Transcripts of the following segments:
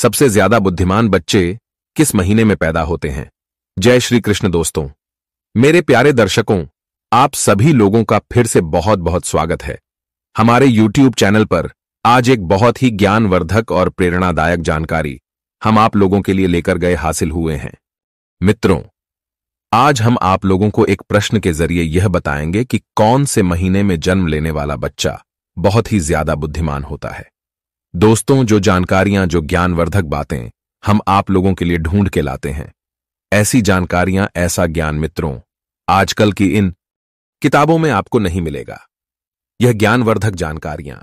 सबसे ज्यादा बुद्धिमान बच्चे किस महीने में पैदा होते हैं जय श्री कृष्ण दोस्तों मेरे प्यारे दर्शकों आप सभी लोगों का फिर से बहुत बहुत स्वागत है हमारे YouTube चैनल पर आज एक बहुत ही ज्ञानवर्धक और प्रेरणादायक जानकारी हम आप लोगों के लिए लेकर गए हासिल हुए हैं मित्रों आज हम आप लोगों को एक प्रश्न के जरिए यह बताएंगे कि कौन से महीने में जन्म लेने वाला बच्चा बहुत ही ज्यादा बुद्धिमान होता है दोस्तों जो जानकारियां जो ज्ञानवर्धक बातें हम आप लोगों के लिए ढूंढ के लाते हैं ऐसी जानकारियां ऐसा ज्ञान मित्रों आजकल की इन किताबों में आपको नहीं मिलेगा यह ज्ञानवर्धक जानकारियां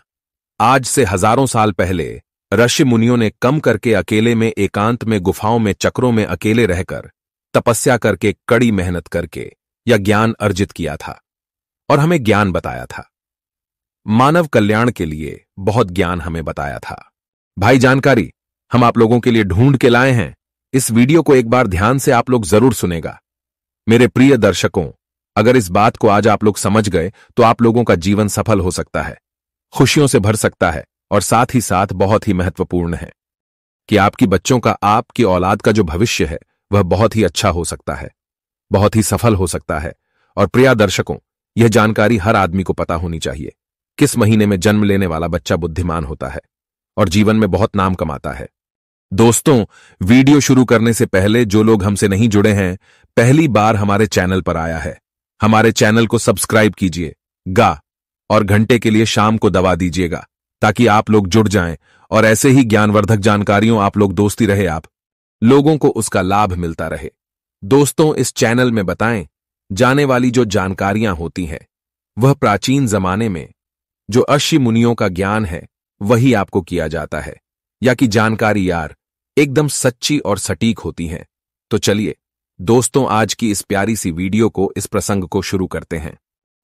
आज से हजारों साल पहले ऋषि मुनियों ने कम करके अकेले में एकांत में गुफाओं में चक्रों में अकेले रहकर तपस्या करके कड़ी मेहनत करके यह ज्ञान अर्जित किया था और हमें ज्ञान बताया था मानव कल्याण के लिए बहुत ज्ञान हमें बताया था भाई जानकारी हम आप लोगों के लिए ढूंढ के लाए हैं इस वीडियो को एक बार ध्यान से आप लोग जरूर सुनेगा मेरे प्रिय दर्शकों अगर इस बात को आज आप लोग समझ गए तो आप लोगों का जीवन सफल हो सकता है खुशियों से भर सकता है और साथ ही साथ बहुत ही महत्वपूर्ण है कि आपकी बच्चों का आपकी औलाद का जो भविष्य है वह बहुत ही अच्छा हो सकता है बहुत ही सफल हो सकता है और प्रिया दर्शकों यह जानकारी हर आदमी को पता होनी चाहिए किस महीने में जन्म लेने वाला बच्चा बुद्धिमान होता है और जीवन में बहुत नाम कमाता है दोस्तों वीडियो शुरू करने से पहले जो लोग हमसे नहीं जुड़े हैं पहली बार हमारे चैनल पर आया है हमारे चैनल को सब्सक्राइब कीजिए गा और घंटे के लिए शाम को दबा दीजिएगा ताकि आप लोग जुड़ जाएं और ऐसे ही ज्ञानवर्धक जानकारियों आप लोग दोस्ती रहे आप लोगों को उसका लाभ मिलता रहे दोस्तों इस चैनल में बताएं जाने वाली जो जानकारियां होती हैं वह प्राचीन जमाने में जो अश्य मुनियों का ज्ञान है वही आपको किया जाता है या कि जानकारी यार एकदम सच्ची और सटीक होती हैं तो चलिए दोस्तों आज की इस प्यारी सी वीडियो को इस प्रसंग को शुरू करते हैं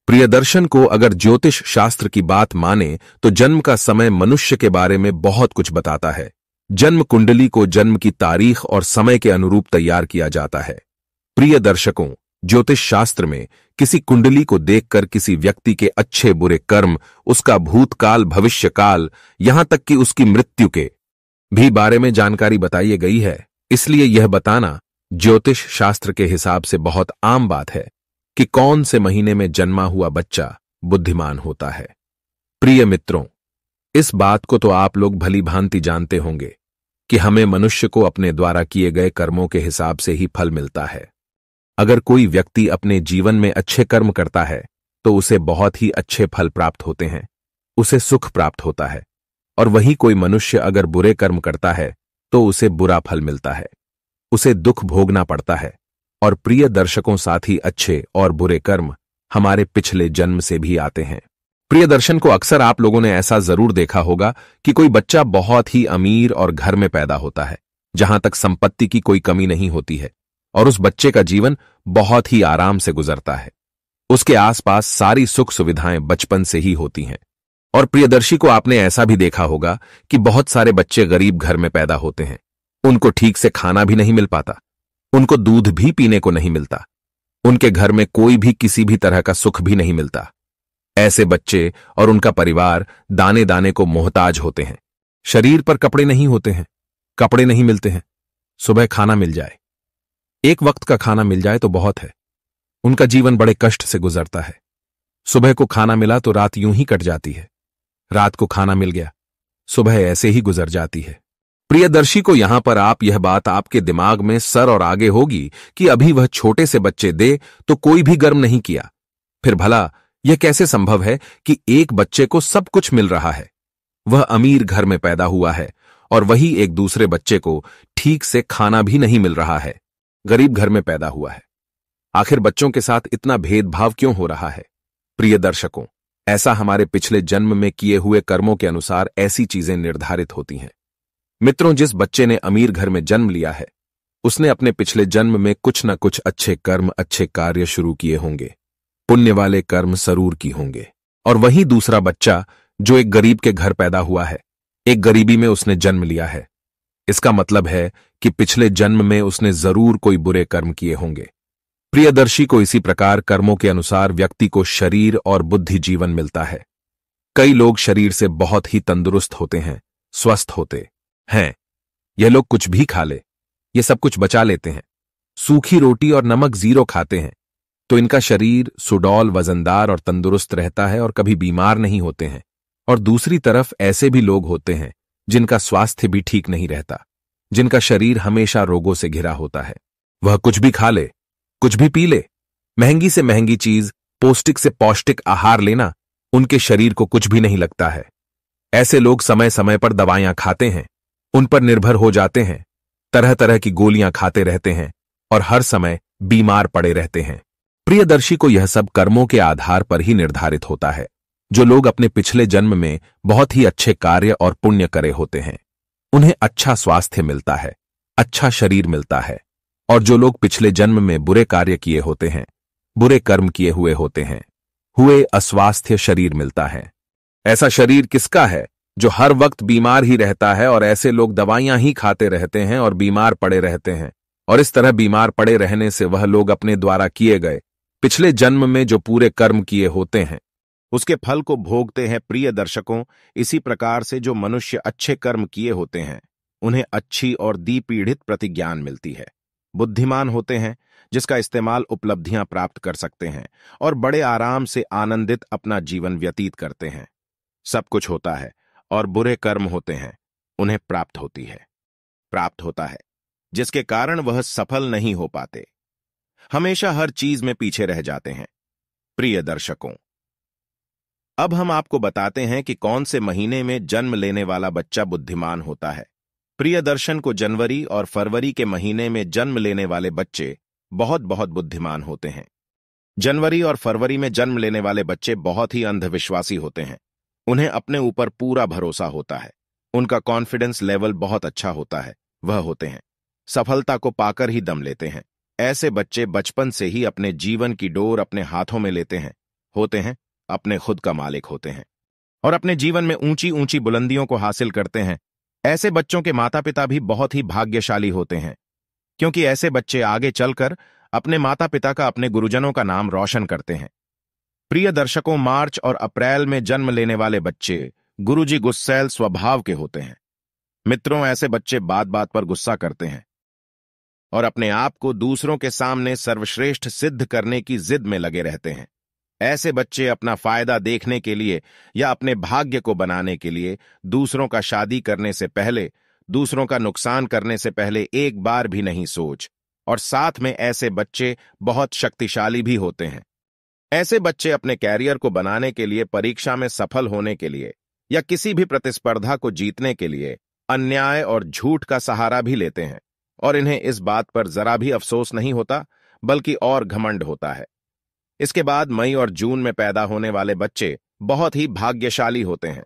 प्रियदर्शन को अगर ज्योतिष शास्त्र की बात माने तो जन्म का समय मनुष्य के बारे में बहुत कुछ बताता है जन्म कुंडली को जन्म की तारीख और समय के अनुरूप तैयार किया जाता है प्रिय दर्शकों ज्योतिष शास्त्र में किसी कुंडली को देखकर किसी व्यक्ति के अच्छे बुरे कर्म उसका भूतकाल भविष्यकाल यहां तक कि उसकी मृत्यु के भी बारे में जानकारी बताई गई है इसलिए यह बताना ज्योतिष शास्त्र के हिसाब से बहुत आम बात है कि कौन से महीने में जन्मा हुआ बच्चा बुद्धिमान होता है प्रिय मित्रों इस बात को तो आप लोग भली भांति जानते होंगे कि हमें मनुष्य को अपने द्वारा किए गए कर्मों के हिसाब से ही फल मिलता है अगर कोई व्यक्ति अपने जीवन में अच्छे कर्म करता है तो उसे बहुत ही अच्छे फल प्राप्त होते हैं उसे सुख प्राप्त होता है और वही कोई मनुष्य अगर बुरे कर्म करता है तो उसे बुरा फल मिलता है उसे दुख भोगना पड़ता है और प्रिय दर्शकों साथ ही अच्छे और बुरे कर्म हमारे पिछले जन्म से भी आते हैं प्रिय दर्शन को अक्सर आप लोगों ने ऐसा जरूर देखा होगा कि कोई बच्चा बहुत ही अमीर और घर में पैदा होता है जहां तक संपत्ति की कोई कमी नहीं होती है और उस बच्चे का जीवन बहुत ही आराम से गुजरता है उसके आसपास सारी सुख सुविधाएं बचपन से ही होती हैं और प्रियदर्शी को आपने ऐसा भी देखा होगा कि बहुत सारे बच्चे गरीब घर में पैदा होते हैं उनको ठीक से खाना भी नहीं मिल पाता उनको दूध भी पीने को नहीं मिलता उनके घर में कोई भी किसी भी तरह का सुख भी नहीं मिलता ऐसे बच्चे और उनका परिवार दाने दाने को मोहताज होते हैं शरीर पर कपड़े नहीं होते हैं कपड़े नहीं मिलते हैं सुबह खाना मिल जाए एक वक्त का खाना मिल जाए तो बहुत है उनका जीवन बड़े कष्ट से गुजरता है सुबह को खाना मिला तो रात यूं ही कट जाती है रात को खाना मिल गया सुबह ऐसे ही गुजर जाती है प्रियदर्शी को यहां पर आप यह बात आपके दिमाग में सर और आगे होगी कि अभी वह छोटे से बच्चे दे तो कोई भी गर्म नहीं किया फिर भला यह कैसे संभव है कि एक बच्चे को सब कुछ मिल रहा है वह अमीर घर में पैदा हुआ है और वही एक दूसरे बच्चे को ठीक से खाना भी नहीं मिल रहा है गरीब घर में पैदा हुआ है आखिर बच्चों के साथ इतना भेदभाव क्यों हो रहा है प्रिय दर्शकों ऐसा हमारे पिछले जन्म में किए हुए कर्मों के अनुसार ऐसी चीजें निर्धारित होती हैं मित्रों जिस बच्चे ने अमीर घर में जन्म लिया है उसने अपने पिछले जन्म में कुछ न कुछ अच्छे कर्म अच्छे कार्य शुरू किए होंगे पुण्य वाले कर्म सरूर की होंगे और वही दूसरा बच्चा जो एक गरीब के घर पैदा हुआ है एक गरीबी में उसने जन्म लिया है इसका मतलब है कि पिछले जन्म में उसने जरूर कोई बुरे कर्म किए होंगे प्रियदर्शी को इसी प्रकार कर्मों के अनुसार व्यक्ति को शरीर और बुद्धि जीवन मिलता है कई लोग शरीर से बहुत ही तंदुरुस्त होते हैं स्वस्थ होते हैं यह लोग कुछ भी खा ले ये सब कुछ बचा लेते हैं सूखी रोटी और नमक जीरो खाते हैं तो इनका शरीर सुडौल वजनदार और तंदुरुस्त रहता है और कभी बीमार नहीं होते हैं और दूसरी तरफ ऐसे भी लोग होते हैं जिनका स्वास्थ्य भी ठीक नहीं रहता जिनका शरीर हमेशा रोगों से घिरा होता है वह कुछ भी खा ले कुछ भी पी ले महंगी से महंगी चीज पौष्टिक से पौष्टिक आहार लेना उनके शरीर को कुछ भी नहीं लगता है ऐसे लोग समय समय पर दवाइयां खाते हैं उन पर निर्भर हो जाते हैं तरह तरह की गोलियां खाते रहते हैं और हर समय बीमार पड़े रहते हैं प्रियदर्शी को यह सब कर्मों के आधार पर ही निर्धारित होता है जो लोग अपने पिछले जन्म में बहुत ही अच्छे कार्य और पुण्य करे होते हैं उन्हें अच्छा स्वास्थ्य मिलता है अच्छा शरीर मिलता है और जो लोग पिछले जन्म में बुरे कार्य किए होते हैं बुरे कर्म किए हुए होते हैं हुए अस्वास्थ्य शरीर मिलता है ऐसा शरीर किसका है जो हर वक्त बीमार ही रहता है और ऐसे लोग दवाइयां ही खाते रहते हैं और बीमार पड़े रहते हैं और इस तरह बीमार पड़े रहने से वह लोग अपने द्वारा किए गए पिछले जन्म में जो पूरे कर्म किए होते हैं उसके फल को भोगते हैं प्रिय दर्शकों इसी प्रकार से जो मनुष्य अच्छे कर्म किए होते हैं उन्हें अच्छी और दीपीढ़ित प्रतिज्ञान मिलती है बुद्धिमान होते हैं जिसका इस्तेमाल उपलब्धियां प्राप्त कर सकते हैं और बड़े आराम से आनंदित अपना जीवन व्यतीत करते हैं सब कुछ होता है और बुरे कर्म होते हैं उन्हें प्राप्त होती है प्राप्त होता है जिसके कारण वह सफल नहीं हो पाते हमेशा हर चीज में पीछे रह जाते हैं प्रिय दर्शकों अब हम आपको बताते हैं कि कौन से महीने में जन्म लेने वाला बच्चा बुद्धिमान होता है प्रिय दर्शन को जनवरी और फरवरी के महीने में जन्म लेने वाले बच्चे बहुत बहुत बुद्धिमान होते हैं जनवरी और फरवरी में जन्म लेने वाले बच्चे बहुत ही अंधविश्वासी होते हैं उन्हें अपने ऊपर पूरा भरोसा होता है उनका कॉन्फिडेंस लेवल बहुत अच्छा होता है वह होते हैं सफलता को पाकर ही दम लेते हैं ऐसे बच्चे बचपन से ही अपने जीवन की डोर अपने हाथों में लेते हैं होते हैं अपने खुद का मालिक होते हैं और अपने जीवन में ऊंची ऊंची बुलंदियों को हासिल करते हैं ऐसे बच्चों के माता पिता भी बहुत ही भाग्यशाली होते हैं क्योंकि ऐसे बच्चे आगे चलकर अपने माता पिता का अपने गुरुजनों का नाम रोशन करते हैं प्रिय दर्शकों मार्च और अप्रैल में जन्म लेने वाले बच्चे गुरुजी गुस्सैल स्वभाव के होते हैं मित्रों ऐसे बच्चे बात बात पर गुस्सा करते हैं और अपने आप को दूसरों के सामने सर्वश्रेष्ठ सिद्ध करने की जिद में लगे रहते हैं ऐसे बच्चे अपना फायदा देखने के लिए या अपने भाग्य को बनाने के लिए दूसरों का शादी करने से पहले दूसरों का नुकसान करने से पहले एक बार भी नहीं सोच और साथ में ऐसे बच्चे बहुत शक्तिशाली भी होते हैं ऐसे बच्चे अपने कैरियर को बनाने के लिए परीक्षा में सफल होने के लिए या किसी भी प्रतिस्पर्धा को जीतने के लिए अन्याय और झूठ का सहारा भी लेते हैं और इन्हें इस बात पर जरा भी अफसोस नहीं होता बल्कि और घमंड होता है इसके बाद मई और जून में पैदा होने वाले बच्चे बहुत ही भाग्यशाली होते हैं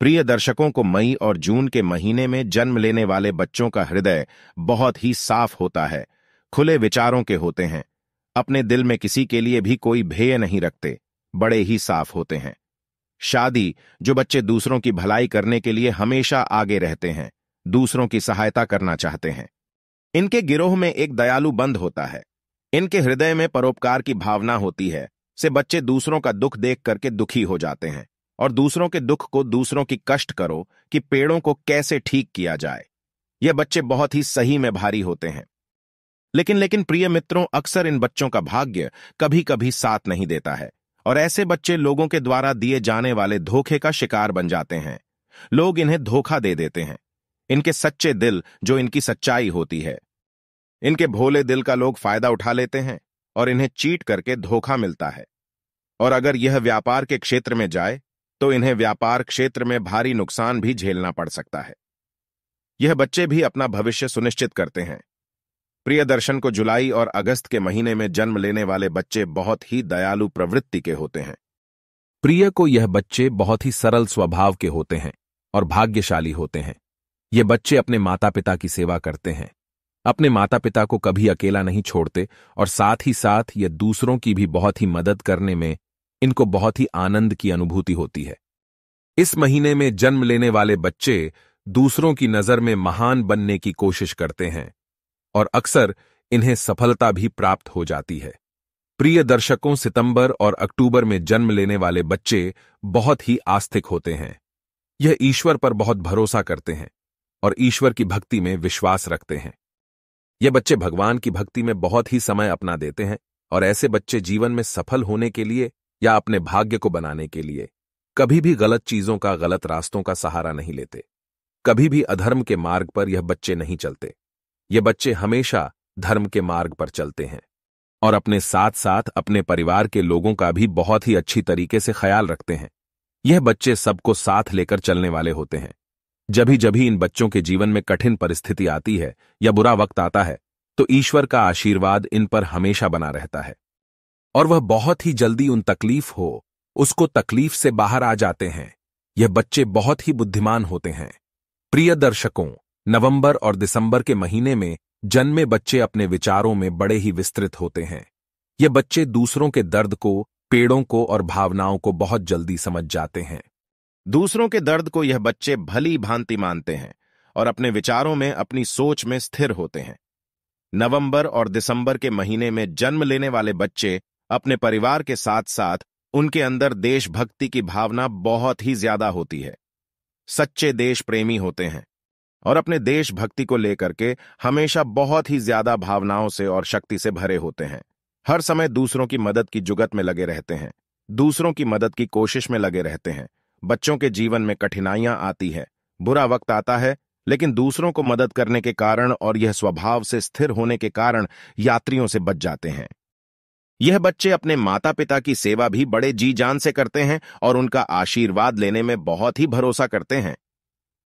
प्रिय दर्शकों को मई और जून के महीने में जन्म लेने वाले बच्चों का हृदय बहुत ही साफ होता है खुले विचारों के होते हैं अपने दिल में किसी के लिए भी कोई भेय नहीं रखते बड़े ही साफ होते हैं शादी जो बच्चे दूसरों की भलाई करने के लिए हमेशा आगे रहते हैं दूसरों की सहायता करना चाहते हैं इनके गिरोह में एक दयालु बंद होता है इनके हृदय में परोपकार की भावना होती है से बच्चे दूसरों का दुख देख करके दुखी हो जाते हैं और दूसरों के दुख को दूसरों की कष्ट करो कि पेड़ों को कैसे ठीक किया जाए यह बच्चे बहुत ही सही में भारी होते हैं लेकिन लेकिन प्रिय मित्रों अक्सर इन बच्चों का भाग्य कभी कभी साथ नहीं देता है और ऐसे बच्चे लोगों के द्वारा दिए जाने वाले धोखे का शिकार बन जाते हैं लोग इन्हें धोखा दे देते हैं इनके सच्चे दिल जो इनकी सच्चाई होती है इनके भोले दिल का लोग फायदा उठा लेते हैं और इन्हें चीट करके धोखा मिलता है और अगर यह व्यापार के क्षेत्र में जाए तो इन्हें व्यापार क्षेत्र में भारी नुकसान भी झेलना पड़ सकता है यह बच्चे भी अपना भविष्य सुनिश्चित करते हैं प्रिय दर्शन को जुलाई और अगस्त के महीने में जन्म लेने वाले बच्चे बहुत ही दयालु प्रवृत्ति के होते हैं प्रिय को यह बच्चे बहुत ही सरल स्वभाव के होते हैं और भाग्यशाली होते हैं ये बच्चे अपने माता पिता की सेवा करते हैं अपने माता पिता को कभी अकेला नहीं छोड़ते और साथ ही साथ यह दूसरों की भी बहुत ही मदद करने में इनको बहुत ही आनंद की अनुभूति होती है इस महीने में जन्म लेने वाले बच्चे दूसरों की नज़र में महान बनने की कोशिश करते हैं और अक्सर इन्हें सफलता भी प्राप्त हो जाती है प्रिय दर्शकों सितंबर और अक्टूबर में जन्म लेने वाले बच्चे बहुत ही आस्थिक होते हैं यह ईश्वर पर बहुत भरोसा करते हैं और ईश्वर की भक्ति में विश्वास रखते हैं ये बच्चे भगवान की भक्ति में बहुत ही समय अपना देते हैं और ऐसे बच्चे जीवन में सफल होने के लिए या अपने भाग्य को बनाने के लिए कभी भी गलत चीजों का गलत रास्तों का सहारा नहीं लेते कभी भी अधर्म के मार्ग पर यह बच्चे नहीं चलते ये बच्चे हमेशा धर्म के मार्ग पर चलते हैं और अपने साथ साथ अपने परिवार के लोगों का भी बहुत ही अच्छी तरीके से ख्याल रखते हैं यह बच्चे सबको साथ लेकर चलने वाले होते हैं जब ही जब ही इन बच्चों के जीवन में कठिन परिस्थिति आती है या बुरा वक्त आता है तो ईश्वर का आशीर्वाद इन पर हमेशा बना रहता है और वह बहुत ही जल्दी उन तकलीफ हो उसको तकलीफ से बाहर आ जाते हैं यह बच्चे बहुत ही बुद्धिमान होते हैं प्रिय दर्शकों नवंबर और दिसंबर के महीने में जन्मे बच्चे अपने विचारों में बड़े ही विस्तृत होते हैं ये बच्चे दूसरों के दर्द को पेड़ों को और भावनाओं को बहुत जल्दी समझ जाते हैं दूसरों के दर्द को यह बच्चे भली भांति मानते हैं और अपने विचारों में अपनी सोच में स्थिर होते हैं नवंबर और दिसंबर के महीने में जन्म लेने वाले बच्चे अपने परिवार के साथ साथ उनके अंदर देशभक्ति की भावना बहुत ही ज्यादा होती है सच्चे देश प्रेमी होते हैं और अपने देशभक्ति को लेकर के हमेशा बहुत ही ज्यादा भावनाओं से और शक्ति से भरे होते हैं हर समय दूसरों की मदद की जुगत में लगे रहते हैं दूसरों की मदद की कोशिश में लगे रहते हैं बच्चों के जीवन में कठिनाइयां आती हैं बुरा वक्त आता है लेकिन दूसरों को मदद करने के कारण और यह स्वभाव से स्थिर होने के कारण यात्रियों से बच जाते हैं यह बच्चे अपने माता पिता की सेवा भी बड़े जी जान से करते हैं और उनका आशीर्वाद लेने में बहुत ही भरोसा करते हैं